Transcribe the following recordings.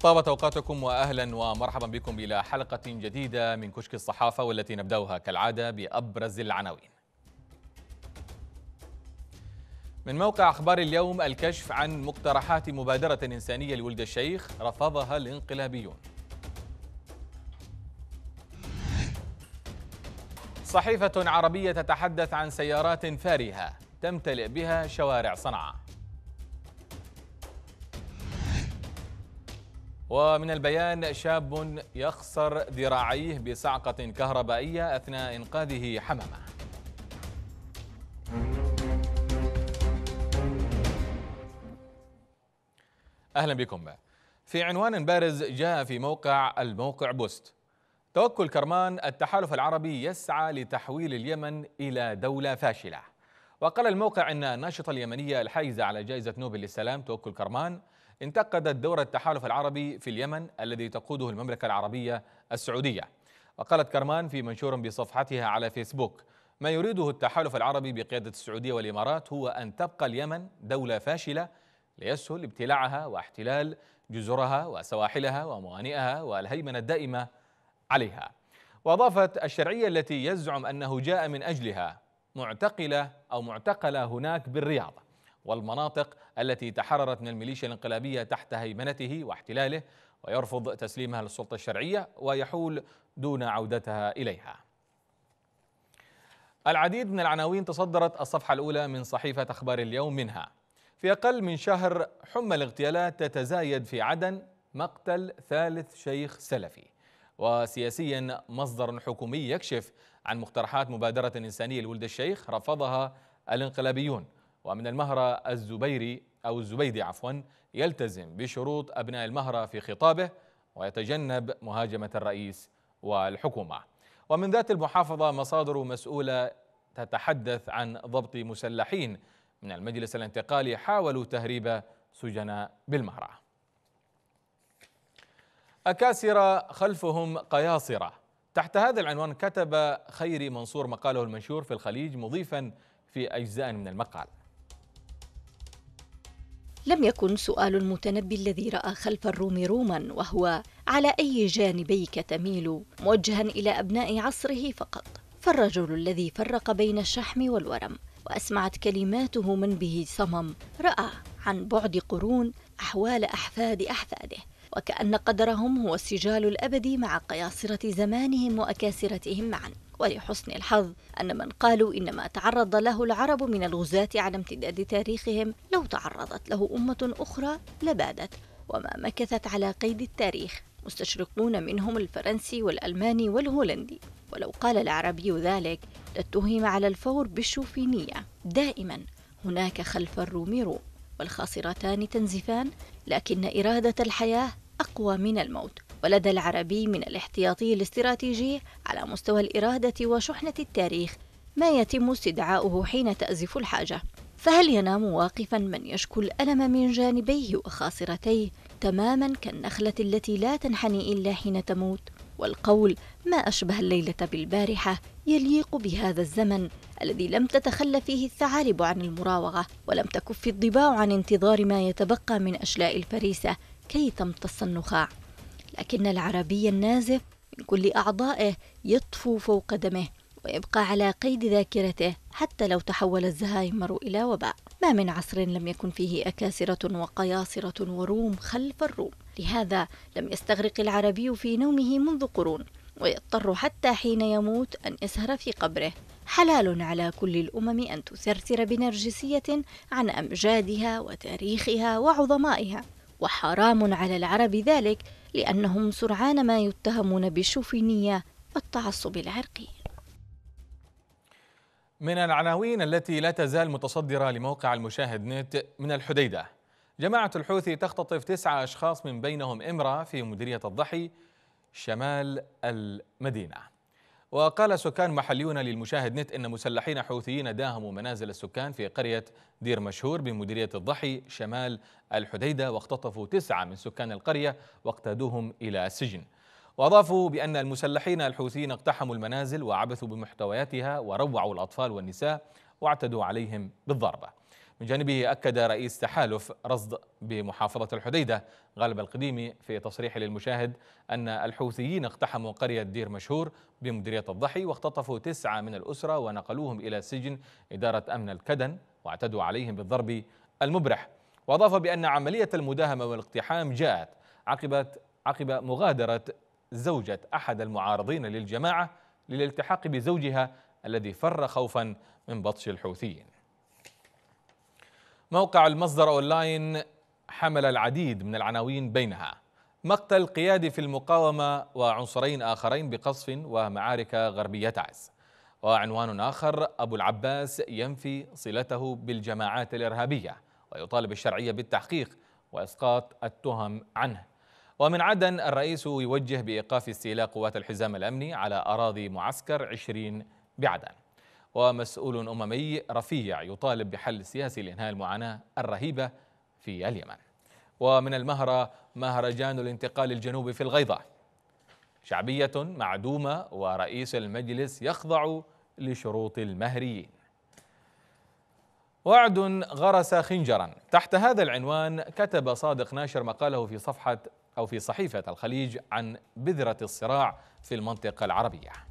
طابت اوقاتكم واهلا ومرحبا بكم الى حلقه جديده من كشك الصحافه والتي نبداها كالعاده بابرز العناوين. من موقع اخبار اليوم الكشف عن مقترحات مبادره انسانيه لولد الشيخ رفضها الانقلابيون. صحيفه عربيه تتحدث عن سيارات فارهه تمتلئ بها شوارع صنعاء. ومن البيان شاب يخسر ذراعيه بصعقة كهربائية أثناء إنقاذه حمامة أهلا بكم في عنوان بارز جاء في موقع الموقع بوست توكل كرمان التحالف العربي يسعى لتحويل اليمن إلى دولة فاشلة وقال الموقع أن الناشطة اليمنية الحائزة على جائزة نوبل للسلام توكل كرمان انتقدت دور التحالف العربي في اليمن الذي تقوده المملكة العربية السعودية وقالت كرمان في منشور بصفحتها على فيسبوك ما يريده التحالف العربي بقيادة السعودية والإمارات هو أن تبقى اليمن دولة فاشلة ليسهل ابتلاعها واحتلال جزرها وسواحلها وموانئها والهيمنة الدائمة عليها وأضافت الشرعية التي يزعم أنه جاء من أجلها معتقلة أو معتقلة هناك بالرياض والمناطق التي تحررت من الميليشيا الانقلابية تحت هيمنته واحتلاله ويرفض تسليمها للسلطة الشرعية ويحول دون عودتها إليها العديد من العناوين تصدرت الصفحة الأولى من صحيفة أخبار اليوم منها في أقل من شهر حمى الاغتيالات تتزايد في عدن مقتل ثالث شيخ سلفي وسياسيا مصدر حكومي يكشف عن مقترحات مبادرة إنسانية لولد الشيخ رفضها الانقلابيون ومن المهرة الزبيري أو الزبيدي عفوا يلتزم بشروط أبناء المهرة في خطابه ويتجنب مهاجمة الرئيس والحكومة ومن ذات المحافظة مصادر مسؤولة تتحدث عن ضبط مسلحين من المجلس الانتقالي حاولوا تهريب سجناء بالمهرة أكاسرة خلفهم قياصرة تحت هذا العنوان كتب خيري منصور مقاله المنشور في الخليج مضيفا في أجزاء من المقال لم يكن سؤال المتنبي الذي راى خلف الروم روما وهو على اي جانبيك تميل موجها الى ابناء عصره فقط فالرجل الذي فرق بين الشحم والورم واسمعت كلماته من به صمم راى عن بعد قرون احوال احفاد احفاده وكان قدرهم هو السجال الابدي مع قياصره زمانهم واكاسرتهم معا ولحسن الحظ أن من قالوا إن ما تعرض له العرب من الغزاة على امتداد تاريخهم لو تعرضت له أمة أخرى لبادت وما مكثت على قيد التاريخ مستشرقون منهم الفرنسي والألماني والهولندي ولو قال العربي ذلك لاتهم على الفور بالشوفينية دائما هناك خلف الروم روم والخاصرتان تنزفان لكن إرادة الحياة أقوى من الموت ولدى العربي من الاحتياطي الاستراتيجي على مستوى الإرادة وشحنة التاريخ ما يتم استدعاؤه حين تأزف الحاجة فهل ينام واقفا من يشكو الألم من جانبيه وخاصرتيه تماما كالنخلة التي لا تنحني إلا حين تموت والقول ما أشبه الليلة بالبارحة يليق بهذا الزمن الذي لم تتخلى فيه الثعالب عن المراوغة ولم تكف الضباع عن انتظار ما يتبقى من أشلاء الفريسة كي تمتص النخاع لكن العربي النازف من كل أعضائه يطفو فوق دمه ويبقى على قيد ذاكرته حتى لو تحول الزهايمر إلى وباء ما من عصر لم يكن فيه أكاسرة وقياصرة وروم خلف الروم لهذا لم يستغرق العربي في نومه منذ قرون ويضطر حتى حين يموت أن يسهر في قبره حلال على كل الأمم أن تثرثر بنرجسية عن أمجادها وتاريخها وعظمائها وحرام على العرب ذلك لأنهم سرعان ما يتهمون بالشوفينية والتعصب العرقي من العناوين التي لا تزال متصدرة لموقع المشاهد نت من الحديدة جماعة الحوثي تختطف تسعة أشخاص من بينهم امرأة في مديرية الضحي شمال المدينة وقال سكان محليون للمشاهد نت أن مسلحين حوثيين داهموا منازل السكان في قرية دير مشهور بمديرية الضحي شمال الحديدة واختطفوا تسعة من سكان القرية واقتادوهم إلى السجن وأضافوا بأن المسلحين الحوثيين اقتحموا المنازل وعبثوا بمحتوياتها وروعوا الأطفال والنساء واعتدوا عليهم بالضربة من جانبه أكد رئيس تحالف رصد بمحافظة الحديدة غالب القديمي في تصريح للمشاهد أن الحوثيين اقتحموا قرية دير مشهور بمديرية الضحي واختطفوا تسعة من الأسرة ونقلوهم إلى سجن إدارة أمن الكدن واعتدوا عليهم بالضرب المبرح وأضاف بأن عملية المداهمة والاقتحام جاءت عقب عقب مغادرة زوجة أحد المعارضين للجماعة للالتحاق بزوجها الذي فر خوفا من بطش الحوثيين موقع المصدر أونلاين حمل العديد من العناوين بينها مقتل قيادي في المقاومة وعنصرين آخرين بقصف ومعارك غربية تعز وعنوان آخر أبو العباس ينفي صلته بالجماعات الإرهابية ويطالب الشرعية بالتحقيق وإسقاط التهم عنه ومن عدن الرئيس يوجه بإيقاف استيلاء قوات الحزام الأمني على أراضي معسكر عشرين بعدن ومسؤول أممي رفيع يطالب بحل سياسي لإنهاء المعاناة الرهيبة في اليمن ومن المهرة مهرجان الانتقال الجنوبي في الغيضة شعبية معدومة ورئيس المجلس يخضع لشروط المهريين وعد غرس خنجرا تحت هذا العنوان كتب صادق ناشر مقاله في صفحة أو في صحيفة الخليج عن بذرة الصراع في المنطقة العربية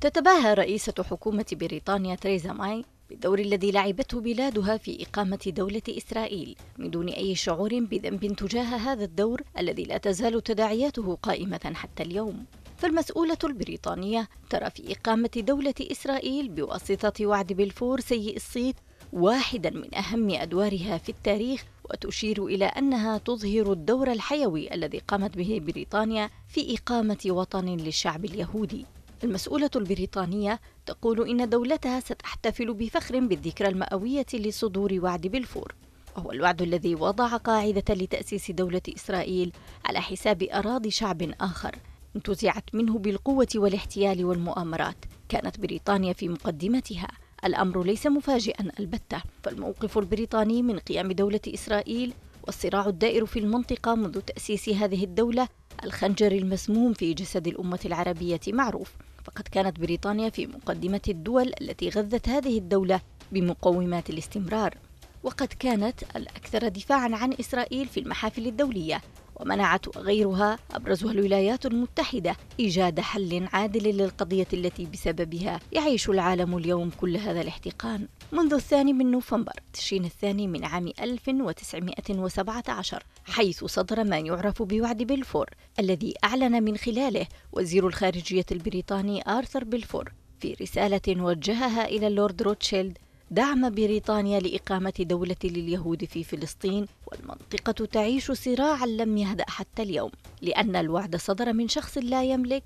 تتباهى رئيسة حكومة بريطانيا تريزا ماي بالدور الذي لعبته بلادها في إقامة دولة إسرائيل من دون أي شعور بذنب تجاه هذا الدور الذي لا تزال تداعياته قائمة حتى اليوم فالمسؤولة البريطانية ترى في إقامة دولة إسرائيل بواسطة وعد بلفور سيء الصيت واحدا من أهم أدوارها في التاريخ وتشير إلى أنها تظهر الدور الحيوي الذي قامت به بريطانيا في إقامة وطن للشعب اليهودي المسؤولة البريطانية تقول إن دولتها ستحتفل بفخر بالذكرى المئوية لصدور وعد بلفور وهو الوعد الذي وضع قاعدة لتأسيس دولة إسرائيل على حساب أراضي شعب آخر انتزعت منه بالقوة والاحتيال والمؤامرات كانت بريطانيا في مقدمتها الأمر ليس مفاجئا البتة فالموقف البريطاني من قيام دولة إسرائيل والصراع الدائر في المنطقة منذ تأسيس هذه الدولة الخنجر المسموم في جسد الأمة العربية معروف فقد كانت بريطانيا في مقدمة الدول التي غذت هذه الدولة بمقومات الاستمرار وقد كانت الأكثر دفاعا عن إسرائيل في المحافل الدولية ومنعت غيرها أبرزها الولايات المتحدة إيجاد حل عادل للقضية التي بسببها يعيش العالم اليوم كل هذا الاحتقان منذ الثاني من نوفمبر تشرين الثاني من عام 1917 حيث صدر ما يعرف بوعد بلفور الذي أعلن من خلاله وزير الخارجية البريطاني آرثر بلفور في رسالة وجهها إلى اللورد روتشيلد دعم بريطانيا لإقامة دولة لليهود في فلسطين والمنطقة تعيش صراعا لم يهدأ حتى اليوم لأن الوعد صدر من شخص لا يملك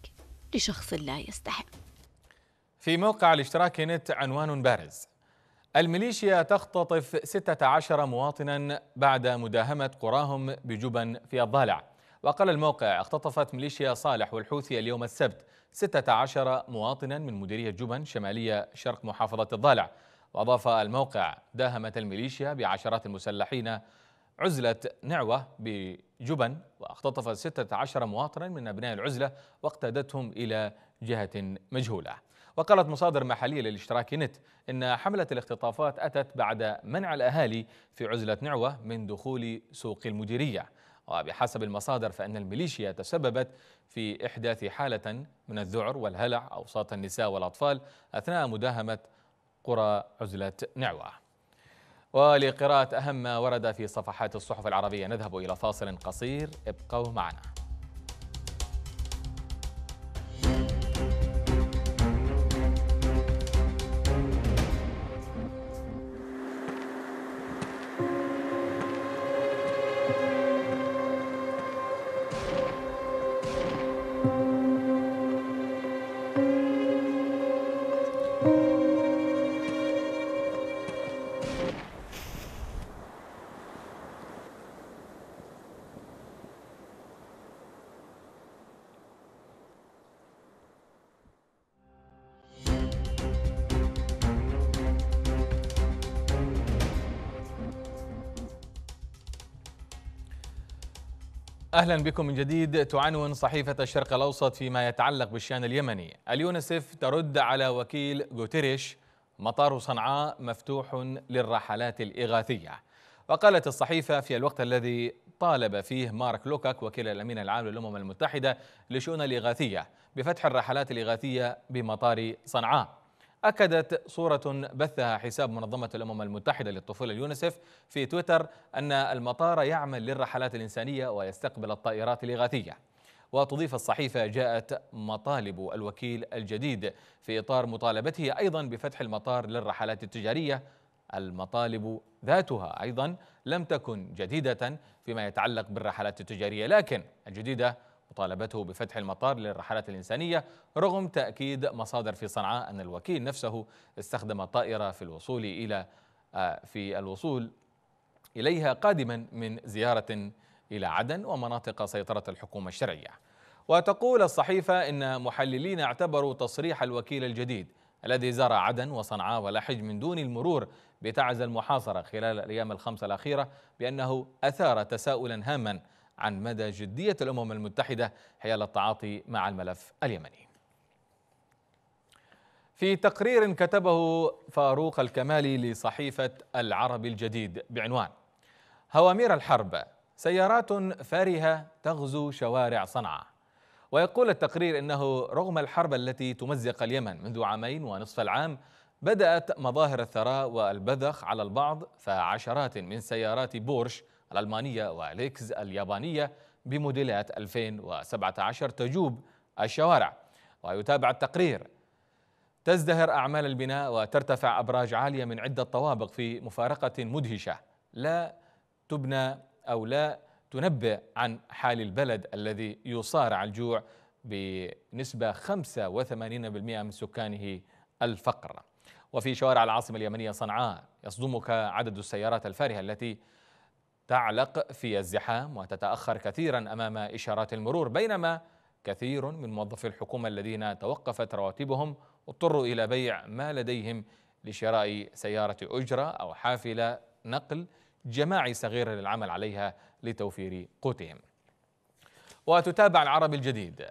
لشخص لا يستحق في موقع الاشتراك نت عنوان بارز الميليشيا تختطف 16 مواطنا بعد مداهمة قراهم بجبن في الضالع وقال الموقع اختطفت ميليشيا صالح والحوثي اليوم السبت 16 مواطنا من مديرية جبن شمالية شرق محافظة الضالع وأضاف الموقع داهمت الميليشيا بعشرات المسلحين عزلة نعوة بجبن واختطفت 16 مواطنا من أبناء العزلة واقتادتهم إلى جهة مجهولة وقالت مصادر محلية للاشتراك نت إن حملة الاختطافات أتت بعد منع الأهالي في عزلة نعوة من دخول سوق المديرية وبحسب المصادر فإن الميليشيا تسببت في إحداث حالة من الذعر والهلع أوساط النساء والأطفال أثناء مداهمة قرى عزلة نعوة ولقراءة أهم ما ورد في صفحات الصحف العربية نذهب إلى فاصل قصير ابقوا معنا أهلا بكم من جديد تعنون صحيفة الشرق الأوسط فيما يتعلق بالشأن اليمني اليونسف ترد على وكيل غوتيريش مطار صنعاء مفتوح للرحلات الإغاثية وقالت الصحيفة في الوقت الذي طالب فيه مارك لوكاك وكيل الأمين العام للأمم المتحدة لشؤون الإغاثية بفتح الرحلات الإغاثية بمطار صنعاء أكدت صورة بثها حساب منظمة الأمم المتحدة للطفولة اليونسف في تويتر أن المطار يعمل للرحلات الإنسانية ويستقبل الطائرات الإغاثية وتضيف الصحيفة جاءت مطالب الوكيل الجديد في إطار مطالبته أيضا بفتح المطار للرحلات التجارية المطالب ذاتها أيضا لم تكن جديدة فيما يتعلق بالرحلات التجارية لكن الجديدة مطالبته بفتح المطار للرحلات الإنسانية رغم تأكيد مصادر في صنعاء أن الوكيل نفسه استخدم طائرة في الوصول إلى آه، في الوصول إليها قادما من زيارة إلى عدن ومناطق سيطرة الحكومة الشرعية وتقول الصحيفة إن محللين اعتبروا تصريح الوكيل الجديد الذي زار عدن وصنعاء ولحج من دون المرور بتعز المحاصرة خلال الأيام الخمسة الأخيرة بأنه أثار تساؤلا هاما عن مدى جدية الأمم المتحدة حيال التعاطي مع الملف اليمني في تقرير كتبه فاروق الكمالي لصحيفة العرب الجديد بعنوان هوامير الحرب سيارات فارهة تغزو شوارع صنعاء ويقول التقرير أنه رغم الحرب التي تمزق اليمن منذ عامين ونصف العام بدأت مظاهر الثراء والبذخ على البعض فعشرات من سيارات بورش الألمانية وليكز اليابانية بموديلات 2017 تجوب الشوارع ويتابع التقرير تزدهر أعمال البناء وترتفع أبراج عالية من عدة طوابق في مفارقة مدهشة لا تبنى أو لا تنبئ عن حال البلد الذي يصارع الجوع بنسبة 85% من سكانه الفقر وفي شوارع العاصمة اليمنية صنعاء يصدمك عدد السيارات الفارهة التي تعلق في الزحام وتتأخر كثيرا أمام إشارات المرور بينما كثير من موظفي الحكومة الذين توقفت رواتبهم اضطروا إلى بيع ما لديهم لشراء سيارة أجرة أو حافلة نقل جماعي صغيرة للعمل عليها لتوفير قوتهم وتتابع العرب الجديد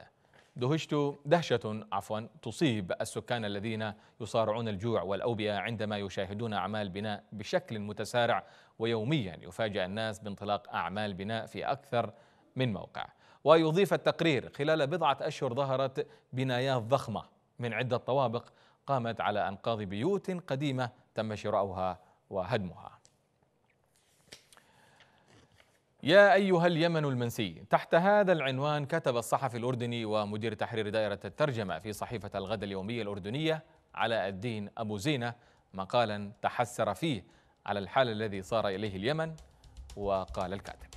دهشت دهشة عفوا تصيب السكان الذين يصارعون الجوع والأوبئة عندما يشاهدون أعمال بناء بشكل متسارع ويوميا يفاجأ الناس بانطلاق أعمال بناء في أكثر من موقع ويضيف التقرير خلال بضعة أشهر ظهرت بنايات ضخمة من عدة طوابق قامت على أنقاض بيوت قديمة تم شراؤها وهدمها يا أيها اليمن المنسي تحت هذا العنوان كتب الصحفي الأردني ومدير تحرير دائرة الترجمة في صحيفة الغد اليومية الأردنية علاء الدين أبو زينة مقالا تحسر فيه على الحال الذي صار إليه اليمن وقال الكاتب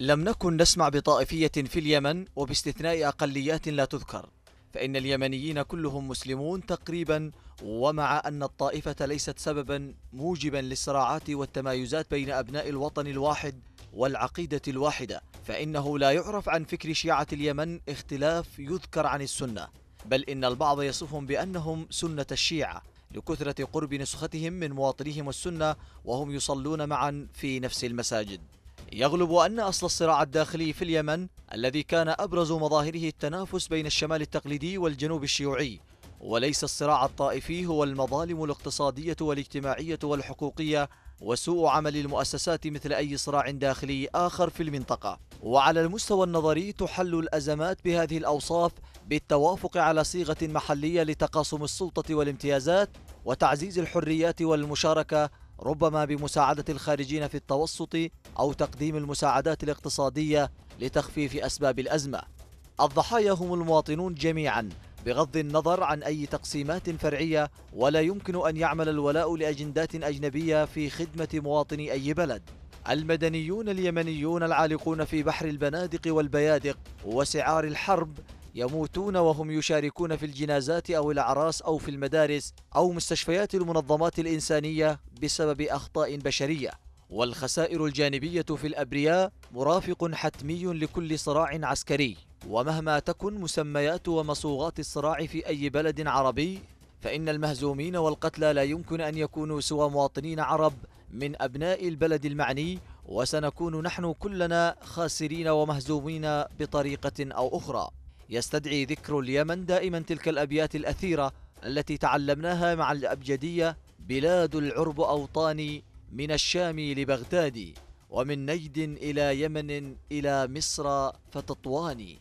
لم نكن نسمع بطائفية في اليمن وباستثناء أقليات لا تذكر فإن اليمنيين كلهم مسلمون تقريبا ومع أن الطائفة ليست سببا موجبا للصراعات والتمايزات بين أبناء الوطن الواحد والعقيدة الواحدة فإنه لا يعرف عن فكر شيعة اليمن اختلاف يذكر عن السنة بل إن البعض يصفهم بأنهم سنة الشيعة لكثرة قرب نسختهم من مواطنيهم السنة وهم يصلون معا في نفس المساجد يغلب أن أصل الصراع الداخلي في اليمن الذي كان أبرز مظاهره التنافس بين الشمال التقليدي والجنوب الشيوعي وليس الصراع الطائفي هو المظالم الاقتصادية والاجتماعية والحقوقية وسوء عمل المؤسسات مثل أي صراع داخلي آخر في المنطقة وعلى المستوى النظري تحل الأزمات بهذه الأوصاف بالتوافق على صيغة محلية لتقاسم السلطة والامتيازات وتعزيز الحريات والمشاركة ربما بمساعدة الخارجين في التوسط أو تقديم المساعدات الاقتصادية لتخفيف أسباب الأزمة الضحايا هم المواطنون جميعا بغض النظر عن أي تقسيمات فرعية ولا يمكن أن يعمل الولاء لأجندات أجنبية في خدمة مواطني أي بلد المدنيون اليمنيون العالقون في بحر البنادق والبيادق وسعار الحرب يموتون وهم يشاركون في الجنازات أو الأعراس أو في المدارس أو مستشفيات المنظمات الإنسانية بسبب أخطاء بشرية والخسائر الجانبية في الأبرياء مرافق حتمي لكل صراع عسكري ومهما تكن مسميات ومصوغات الصراع في أي بلد عربي فإن المهزومين والقتلى لا يمكن أن يكونوا سوى مواطنين عرب من أبناء البلد المعني وسنكون نحن كلنا خاسرين ومهزومين بطريقة أو أخرى يستدعي ذكر اليمن دائما تلك الأبيات الأثيرة التي تعلمناها مع الأبجدية بلاد العرب أوطاني من الشام لبغداد ومن نجد إلى يمن إلى مصر فتطواني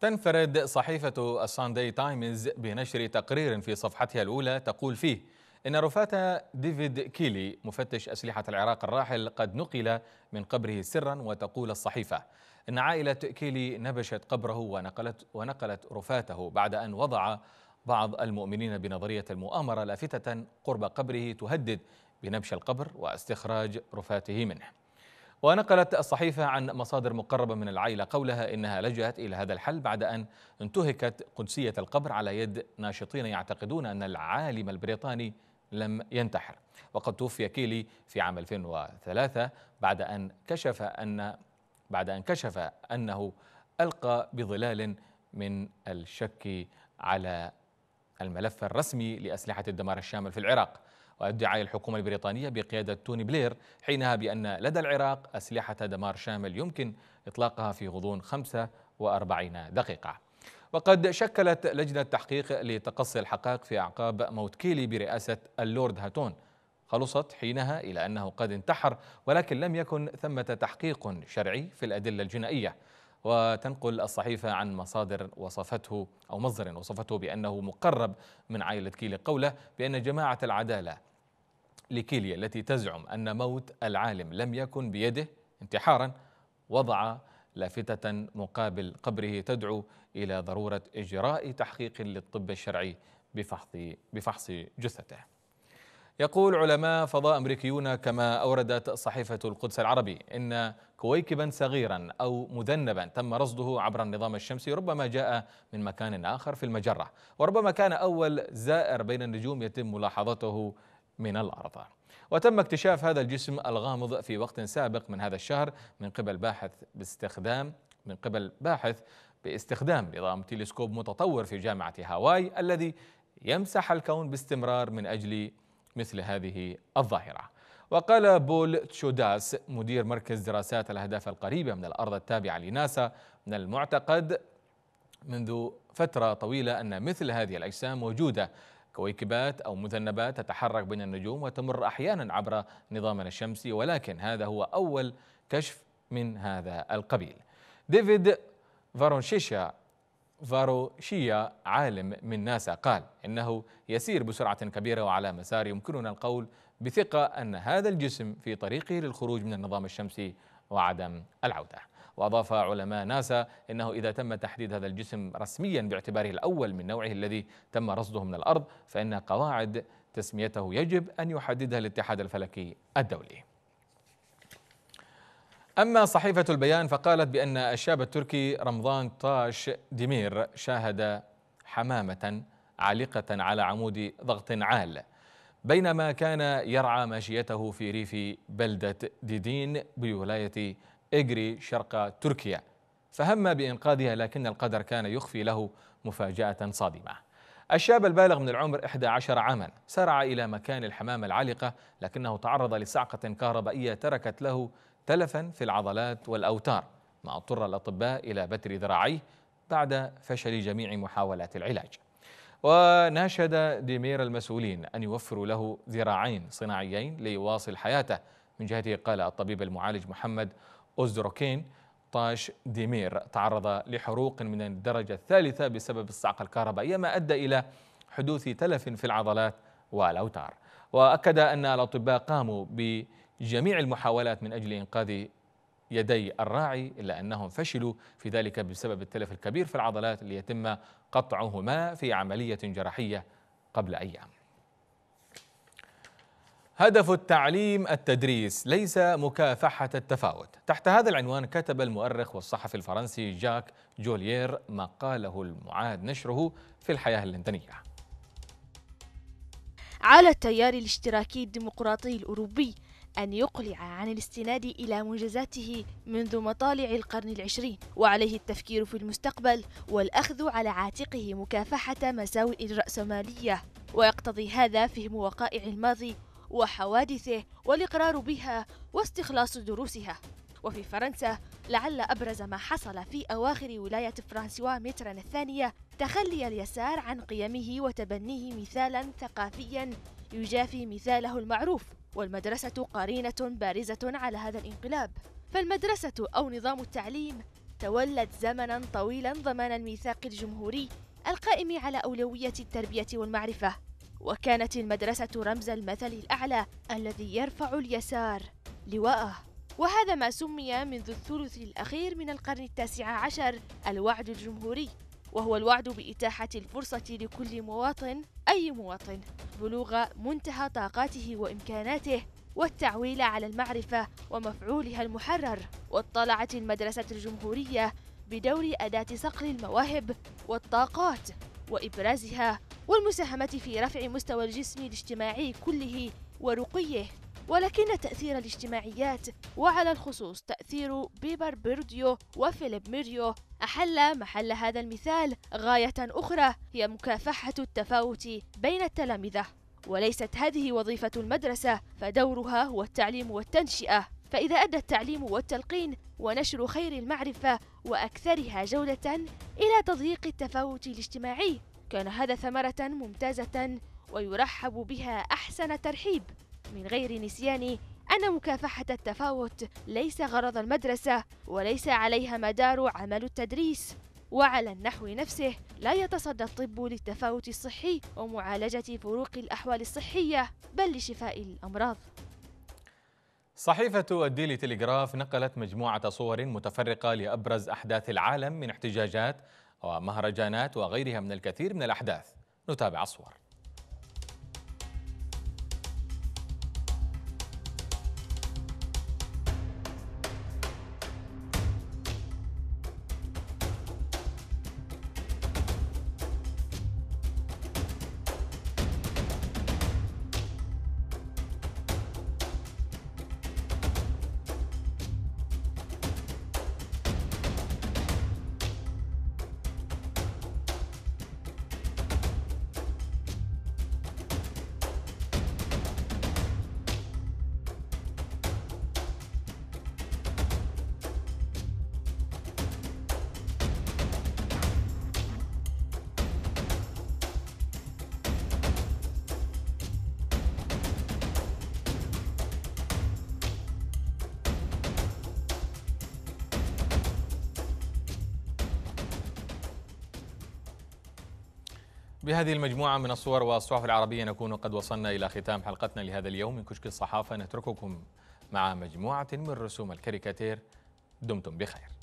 تنفرد صحيفة الساندي تايمز بنشر تقرير في صفحتها الأولى تقول فيه إن رفات ديفيد كيلي مفتش أسلحة العراق الراحل قد نقل من قبره سرا وتقول الصحيفة إن عائلة كيلي نبشت قبره ونقلت, ونقلت رفاته بعد أن وضع بعض المؤمنين بنظرية المؤامرة لافتة قرب قبره تهدد بنبش القبر واستخراج رفاته منه ونقلت الصحيفة عن مصادر مقربة من العائلة قولها إنها لجأت إلى هذا الحل بعد أن انتهكت قدسية القبر على يد ناشطين يعتقدون أن العالم البريطاني لم ينتحر وقد توفي كيلي في عام 2003 بعد أن كشف أن بعد أن كشف أنه ألقى بظلال من الشك على الملف الرسمي لأسلحة الدمار الشامل في العراق وادعى الحكومة البريطانية بقيادة توني بلير حينها بأن لدى العراق أسلحة دمار شامل يمكن إطلاقها في غضون 45 دقيقة وقد شكلت لجنة تحقيق لتقصي الحقائق في أعقاب موت كيلي برئاسة اللورد هاتون خلصت حينها إلى أنه قد انتحر ولكن لم يكن ثمة تحقيق شرعي في الأدلة الجنائية وتنقل الصحيفة عن مصادر وصفته أو مصدر وصفته بأنه مقرب من عائلة كيلي قوله بأن جماعة العدالة لكيليا التي تزعم أن موت العالم لم يكن بيده انتحارا وضع لافتة مقابل قبره تدعو إلى ضرورة إجراء تحقيق للطب الشرعي بفحص بفحص جثته يقول علماء فضاء أمريكيون كما أوردت صحيفة القدس العربي إن كويكبا صغيرا أو مذنبا تم رصده عبر النظام الشمسي ربما جاء من مكان آخر في المجرة وربما كان أول زائر بين النجوم يتم ملاحظته من الأرض وتم اكتشاف هذا الجسم الغامض في وقت سابق من هذا الشهر من قبل باحث باستخدام من قبل باحث باستخدام نظام تلسكوب متطور في جامعة هاواي الذي يمسح الكون باستمرار من أجل مثل هذه الظاهرة وقال بول تشوداس مدير مركز دراسات الأهداف القريبة من الأرض التابعة لناسا من المعتقد منذ فترة طويلة أن مثل هذه الأجسام موجودة كويكبات أو مذنبات تتحرك بين النجوم وتمر أحيانا عبر نظامنا الشمسي ولكن هذا هو أول كشف من هذا القبيل ديفيد فارونشيشا فاروشيا عالم من ناسا قال إنه يسير بسرعة كبيرة وعلى مسار يمكننا القول بثقة أن هذا الجسم في طريقه للخروج من النظام الشمسي وعدم العودة وأضاف علماء ناسا أنه إذا تم تحديد هذا الجسم رسميا باعتباره الأول من نوعه الذي تم رصده من الأرض فإن قواعد تسميته يجب أن يحددها الاتحاد الفلكي الدولي أما صحيفة البيان فقالت بأن الشاب التركي رمضان طاش ديمير شاهد حمامة عالقة على عمود ضغط عال بينما كان يرعى ماشيته في ريف بلدة ديدين بولاية إجري شرق تركيا فهم بإنقاذها لكن القدر كان يخفي له مفاجأة صادمة الشاب البالغ من العمر 11 عاما سرع إلى مكان الحمامة العالقة لكنه تعرض لصعقة كهربائية تركت له تلفا في العضلات والاوتار ما اضطر الاطباء الى بتر ذراعيه بعد فشل جميع محاولات العلاج وناشد ديمير المسؤولين أن يوفروا له ذراعين صناعيين ليواصل حياته من جهته قال الطبيب المعالج محمد أوزدروكين طاش ديمير تعرض لحروق من الدرجة الثالثة بسبب الصعقة الكهربائية ما أدى إلى حدوث تلف في العضلات والأوتار وأكد أن الأطباء قاموا ب جميع المحاولات من أجل إنقاذ يدي الراعي إلا أنهم فشلوا في ذلك بسبب التلف الكبير في العضلات ليتم قطعهما في عملية جراحية قبل أيام هدف التعليم التدريس ليس مكافحة التفاوت تحت هذا العنوان كتب المؤرخ والصحفي الفرنسي جاك جوليير ما قاله المعاد نشره في الحياة اللندنية على التيار الاشتراكي الديمقراطي الأوروبي أن يقلع عن الاستناد إلى منجزاته منذ مطالع القرن العشرين وعليه التفكير في المستقبل والأخذ على عاتقه مكافحة مساوئ الرأسمالية ويقتضي هذا فهم وقائع الماضي وحوادثه والإقرار بها واستخلاص دروسها وفي فرنسا لعل أبرز ما حصل في أواخر ولاية فرانسوا مترن الثانية تخلي اليسار عن قيمه وتبنيه مثالا ثقافيا يجافي مثاله المعروف والمدرسة قرينة بارزة على هذا الانقلاب فالمدرسة أو نظام التعليم تولد زمنا طويلا ضمان الميثاق الجمهوري القائم على أولوية التربية والمعرفة وكانت المدرسة رمز المثل الأعلى الذي يرفع اليسار لواءه وهذا ما سمي منذ الثلث الأخير من القرن التاسع عشر الوعد الجمهوري وهو الوعد بإتاحة الفرصة لكل مواطن أي مواطن بلوغ منتهى طاقاته وإمكاناته والتعويل على المعرفة ومفعولها المحرر واطلعت المدرسة الجمهورية بدور أداة صقل المواهب والطاقات وإبرازها والمساهمة في رفع مستوى الجسم الاجتماعي كله ورقيه ولكن تأثير الاجتماعيات وعلى الخصوص تأثير بيبر بيرديو وفيليب ميريو أحل محل هذا المثال غاية أخرى هي مكافحة التفاوت بين التلامذة وليست هذه وظيفة المدرسة فدورها هو التعليم والتنشئة فإذا أدى التعليم والتلقين ونشر خير المعرفة وأكثرها جودة إلى تضييق التفاوت الاجتماعي كان هذا ثمرة ممتازة ويرحب بها أحسن ترحيب من غير نسيان أن مكافحة التفاوت ليس غرض المدرسة وليس عليها مدار عمل التدريس وعلى النحو نفسه لا يتصدى الطب للتفاوت الصحي ومعالجة فروق الأحوال الصحية بل لشفاء الأمراض صحيفة الديلي تلغراف نقلت مجموعة صور متفرقة لأبرز أحداث العالم من احتجاجات ومهرجانات وغيرها من الكثير من الأحداث نتابع الصور بهذه المجموعة من الصور والصحف العربية نكون قد وصلنا إلى ختام حلقتنا لهذا اليوم من كشك الصحافة نترككم مع مجموعة من رسوم الكاريكاتير دمتم بخير